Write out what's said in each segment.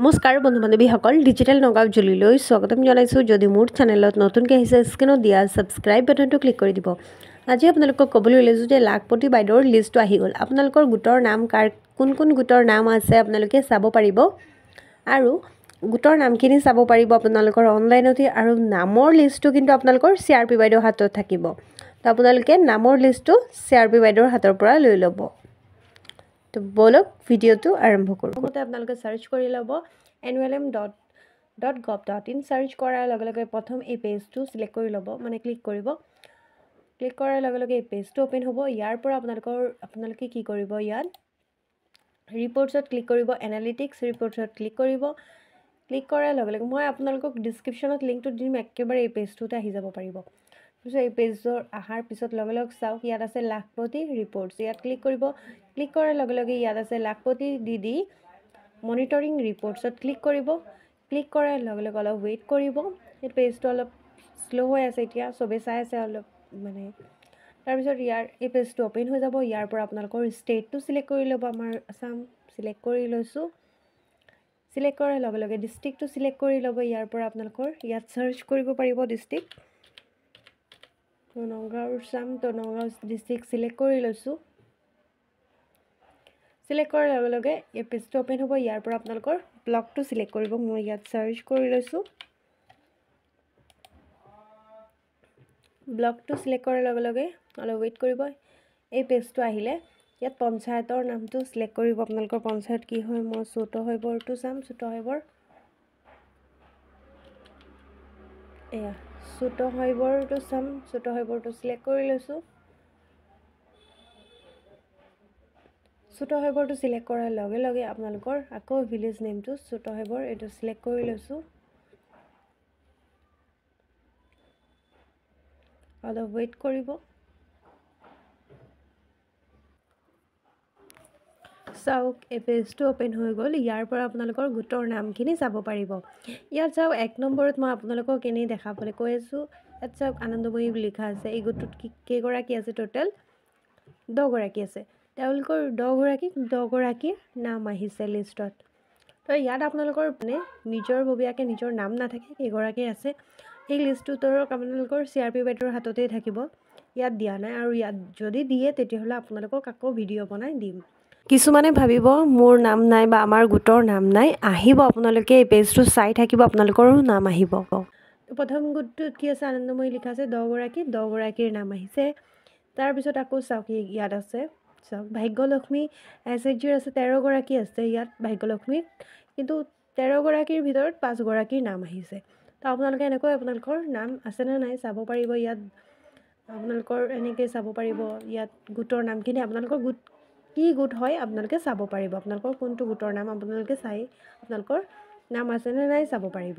নমস্কাৰ বন্ধু বান্ধৱীসকল ডিজিটেল নগাঁও জুলিলৈ স্বাগতম জনাইছোঁ যদি মোৰ চেনেলত নতুনকৈ আহিছে স্ক্ৰীণত দিয়া ছাবস্ক্ৰাইব বাটনটো ক্লিক কৰি দিব আজি আপোনালোকক ক'বলৈ ওলাইছোঁ যে লাখপতি বাইদেউৰ লিষ্টটো আহি গ'ল আপোনালোকৰ গোটৰ নাম কাৰ কোন কোন গোটৰ নাম আছে আপোনালোকে চাব পাৰিব আৰু গোটৰ নামখিনি চাব পাৰিব আপোনালোকৰ অনলাইনতে আৰু নামৰ লিষ্টটো কিন্তু আপোনালোকৰ চি আৰ পি বাইদেউৰ হাতত থাকিব তো আপোনালোকে নামৰ লিষ্টটো চি আৰ পি বাইদেউৰ হাতৰ পৰা লৈ ল'ব তো বলক ভিডিঅ'টো আৰম্ভ কৰোঁ প্ৰথমতে আপোনালোকে চাৰ্চ কৰি ল'ব N L M dot dot gov dot in search কৰাৰ লগে লগে প্ৰথম এই পেজটো চিলেক্ট কৰি ল'ব মানে ক্লিক কৰিব ক্লিক কৰাৰ লগে লগে এই পেজটো অ'পেন হ'ব ইয়াৰ পৰা আপোনালোকৰ আপোনালোকে কি কৰিব ইয়াত ৰিপৰ্টছত ক্লিক কৰিব এনালিটিক্স ৰিপৰ্টছত ক্লিক কৰিব ক্লিক কৰাৰ লগে লগে মই আপোনালোকক ডিছক্ৰিপশ্যনত লিংকটো দিম একেবাৰে এই পেজটোতে আহি যাব পাৰিব কৈছোঁ এই পেজৰ অহাৰ পিছত লগে লগ চাওক ইয়াত আছে লাখপতি ৰিপৰ্টছ ইয়াত ক্লিক কৰিব ক্লিক কৰাৰ লগে লগে ইয়াত আছে লাখপতি ডি ডি মনিটৰিং ৰিপৰ্টছত ক্লিক কৰিব ক্লিক কৰাৰ লগে লগে অলপ ৱেইট কৰিব এই পেজটো অলপ শ্ল' হৈ আছে এতিয়া চবেই চাই আছে অলপ মানে তাৰপিছত ইয়াৰ এই পেজটো অ'পেন হৈ যাব ইয়াৰ পৰা আপোনালোকৰ ষ্টেটটো চিলেক্ট কৰি ল'ব আমাৰ আছাম চিলেক্ট কৰি লৈছোঁ চিলেক্ট কৰাৰ লগে লগে ডিষ্ট্ৰিক্টটো চিলেক্ট কৰি ল'ব ইয়াৰ পৰা আপোনালোকৰ ইয়াত ছাৰ্চ কৰিব পাৰিব ডিষ্ট্ৰিক্ট তো নগাঁও চাম তো নগাঁও ডিষ্ট্ৰিক্ট ছিলেক্ট কৰি লৈছোঁ ছিলেক্ট কৰাৰ লগে লগে এই পেজটো অ'পেন হ'ব ইয়াৰ পৰা আপোনালোকৰ ব্লগটো ছিলেক্ট কৰিব মই ইয়াত চাৰ্চ কৰি লৈছোঁ ব্লগটো ছিলেক্ট কৰাৰ লগে লগে অলপ ৱেইট কৰিব এই পেজটো আহিলে ইয়াত পঞ্চায়তৰ নামটো ছিলেক্ট কৰিব আপোনালোকৰ পঞ্চায়ত কি হয় মই চুট হৈবৰটো চাম চুট হৈবৰ এয়া ছোট সাইবৰটো চাম ছোট সাইবৰটো চিলেক্ট কৰি লৈছোঁ ছোট সাইবৰটো চিলেক্ট কৰাৰ লগে লগে আপোনালোকৰ আকৌ ভিলেজ নেমটো ছোট সাইবৰ এইটো চিলেক্ট কৰি লৈছোঁ অলপ ৱেইট কৰিব চাওক এই পেজটো অ'পেন হৈ গ'ল ইয়াৰ পৰা আপোনালোকৰ গোটৰ নামখিনি চাব পাৰিব ইয়াত চাওক এক নম্বৰত মই আপোনালোকক এনেই দেখাবলৈ কৈ আছোঁ ইয়াত চাওক আনন্দময়ী বুলি লিখা আছে এই গোটটোত কি কেইগৰাকী আছে ট'টেল দহগৰাকী আছে তেওঁলোকৰ দহগৰাকীক দহগৰাকীৰ নাম আহিছে লিষ্টত তো ইয়াত আপোনালোকৰ মানে ববীয়াকে নিজৰ নাম নাথাকে কেইগৰাকী আছে সেই লিষ্টটো ধৰক আপোনালোকৰ চি আৰ পি বাইদেউৰ হাততেই থাকিব ইয়াত দিয়া নাই আৰু ইয়াত যদি দিয়ে তেতিয়াহ'লে আপোনালোকক আকৌ ভিডিঅ' বনাই দিম কিছুমানে ভাবিব মোৰ নাম নাই বা আমাৰ গোটৰ নাম নাই আহিব আপোনালোকে এই পেজটো চাই থাকিব আপোনালোকৰো নাম আহিব প্ৰথম গোটটোত কি আছে আনন্দময়ী লিখা আছে দহগৰাকী দহগৰাকীৰ নাম আহিছে তাৰপিছত আকৌ চাওক ইয়াত আছে চাওক ভাগ্যলক্ষ্মী এছ এইচ জিৰ আছে তেৰগৰাকী আছে ইয়াত ভাগ্যলক্ষ্মী কিন্তু তেৰগৰাকীৰ ভিতৰত পাঁচগৰাকীৰ নাম আহিছে তো আপোনালোকে এনেকৈ আপোনালোকৰ নাম আছেনে নাই চাব পাৰিব ইয়াত আপোনালোকৰ এনেকৈ চাব পাৰিব ইয়াত গোটৰ নামখিনি আপোনালোকৰ গোট কি গোট হয় আপোনালোকে চাব পাৰিব আপোনালোকৰ কোনটো গোটৰ নাম আপোনালোকে চাই আপোনালোকৰ নাম আছেনে নাই চাব পাৰিব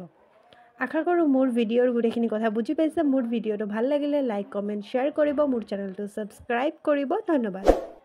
আশা কৰোঁ মোৰ ভিডিঅ'ৰ গোটেইখিনি কথা বুজি পাইছে মোৰ ভিডিঅ'টো ভাল লাগিলে লাইক কমেণ্ট শ্বেয়াৰ কৰিব মোৰ চেনেলটো ছাবস্ক্ৰাইব কৰিব ধন্যবাদ